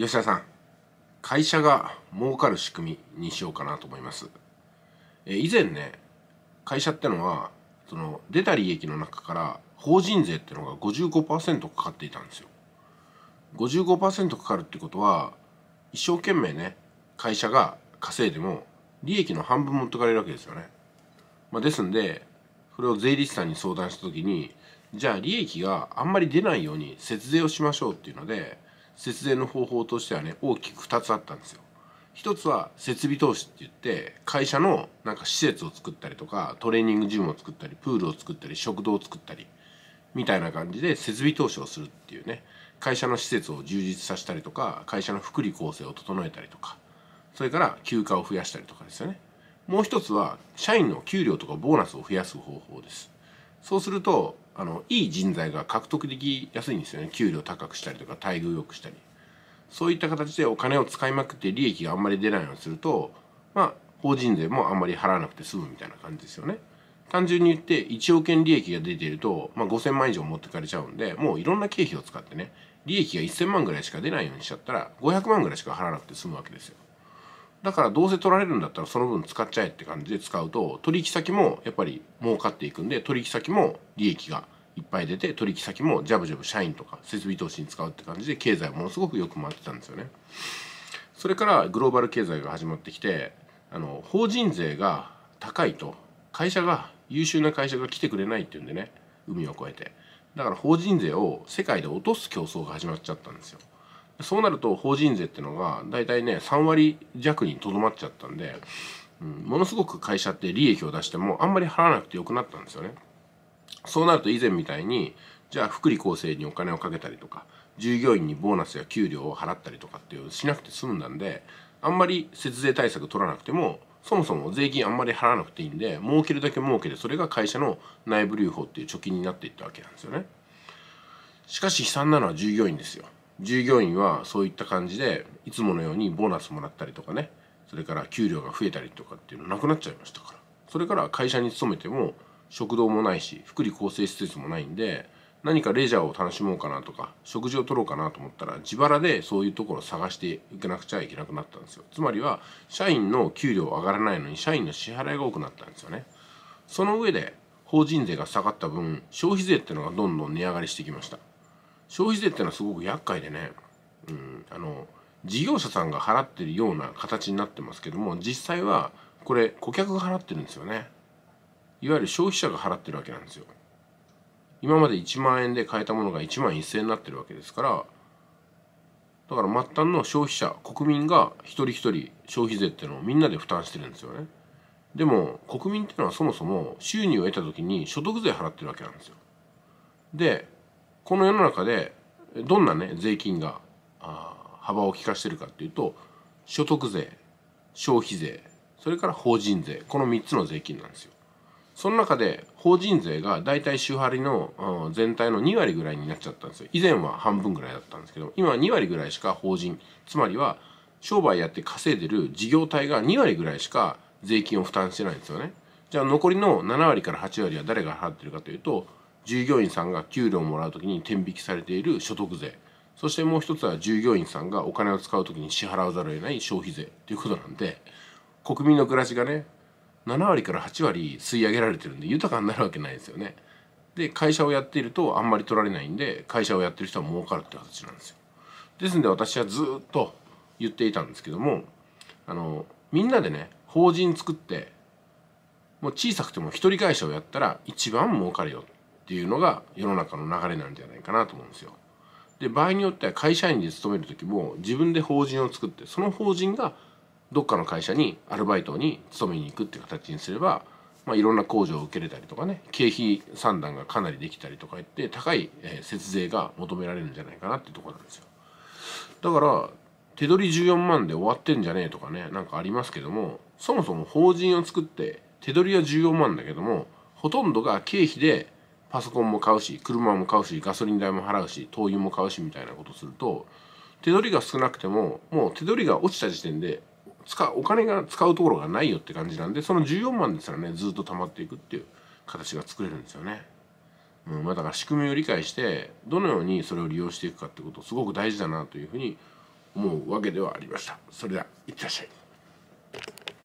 吉田さん会社が儲かる仕組みにしようかなと思います。え以前ね会社ってのはその出た利益の中から法人税ってのが55%かかっていたんですよ。55%かかるってことは一生懸命ね会社が稼いでも利益の半分持ってかれるわけですよね。まあ、ですんでそれを税理士さんに相談した時にじゃあ利益があんまり出ないように節税をしましょうっていうので節電の方法としてはね大きく2つあったんですよ。一つは設備投資って言って会社のなんか施設を作ったりとかトレーニングジムを作ったりプールを作ったり食堂を作ったりみたいな感じで設備投資をするっていうね会社の施設を充実させたりとか会社の福利厚生を整えたりとかそれから休暇を増やしたりとかですよねもう一つは社員の給料とかボーナスを増やす方法ですそうするとあのいい人材が獲得できやすいんですよね給料高くしたりとか待遇良くしたりそういった形でお金を使いまくって利益があんまり出ないようにするとまあ法人税もあんまり払わなくて済むみたいな感じですよね単純に言って1億円利益が出ていると、まあ、5000万以上持ってかれちゃうんでもういろんな経費を使ってね利益が1000万ぐらいしか出ないようにしちゃったら500万ぐらいしか払わなくて済むわけですよだからどうせ取られるんだったらその分使っちゃえって感じで使うと取引先もやっぱり儲かっていくんで取引先も利益がいっぱい出て取引先もジャブジャブ社員とか設備投資に使うって感じで経済ものすごくよく回ってたんですよね。それからグローバル経済が始まってきてあの法人税が高いと会社が優秀な会社が来てくれないっていうんでね海を越えてだから法人税を世界で落とす競争が始まっちゃったんですよ。そうなると法人税ってのが大体ね3割弱にとどまっちゃったんで、うん、ものすごく会社って利益を出してもあんまり払わなくてよくなったんですよね。そうなると以前みたいにじゃあ福利厚生にお金をかけたりとか従業員にボーナスや給料を払ったりとかっていうしなくて済んだんであんまり節税対策取らなくてもそもそも税金あんまり払わなくていいんで儲けるだけ儲けてそれが会社の内部留保っていう貯金になっていったわけなんですよね。しかし悲惨なのは従業員ですよ。従業員はそういった感じでいつものようにボーナスもらったりとかねそれから給料が増えたりとかっていうのなくなっちゃいましたからそれから会社に勤めても食堂もないし福利厚生施設もないんで何かレジャーを楽しもうかなとか食事を取ろうかなと思ったら自腹でそういうところを探していけなくちゃいけなくなったんですよつまりは社員の給料上がらないのに社員の支払いが多くなったんですよねその上で法人税が下がった分消費税っていうのがどんどん値上がりしてきました消費税っていうのはすごく厄介でねうんあの事業者さんが払ってるような形になってますけども実際はこれ顧客が払ってるんですよねいわゆる消費者が払ってるわけなんですよ今まで1万円で買えたものが1万1,000円になってるわけですからだから末端の消費者国民が一人一人消費税っていうのをみんなで負担してるんですよねでも国民っていうのはそもそも収入を得た時に所得税払ってるわけなんですよでこの世の中でどんなね税金が幅を利かしてるかっていうと所得税消費税それから法人税この3つの税金なんですよその中で法人税が大体週張りの全体の2割ぐらいになっちゃったんですよ以前は半分ぐらいだったんですけど今は2割ぐらいしか法人つまりは商売やって稼いでる事業体が2割ぐらいしか税金を負担してないんですよねじゃあ残りの7割から8割は誰が払ってるかというと従業員さんが給料をもらう時に転引きされている所得税そしてもう一つは従業員さんがお金を使う時に支払わざるを得ない消費税ということなんで国民の暮らしがね7割から8割吸い上げられてるんで豊かになるわけないですよね。で会社をやっているとあんまり取られないんで会社をやってる人は儲かるって形なんですよ。ですんで私はずっと言っていたんですけどもあのみんなでね法人作ってもう小さくても一人会社をやったら一番儲かるよっていうのが世の中の流れなんじゃないかなと思うんですよ。で場合によっては会社員で勤める時も自分で法人を作ってその法人がどっかの会社にアルバイトに勤めに行くっていう形にすれば、まあ、いろんな控除を受けれたりとかね経費算段がかなりできたりとか言って高い、え節税が求められるんじゃないかなっていうところなんですよ。だから手取り14万で終わってんじゃねえとかねなんかありますけどもそもそも法人を作って手取りは14万だけどもほとんどが経費でパソコンも買うし車も買うしガソリン代も払うし灯油も買うしみたいなことすると手取りが少なくてももう手取りが落ちた時点で使お金が使うところがないよって感じなんでその14万ですらねずっと溜まっていくっていう形が作れるんですよね。うんまあ、だから仕組みを理解してどのようにそれを利用していくかってことすごく大事だなというふうに思うわけではありました。それではいってらっしゃい。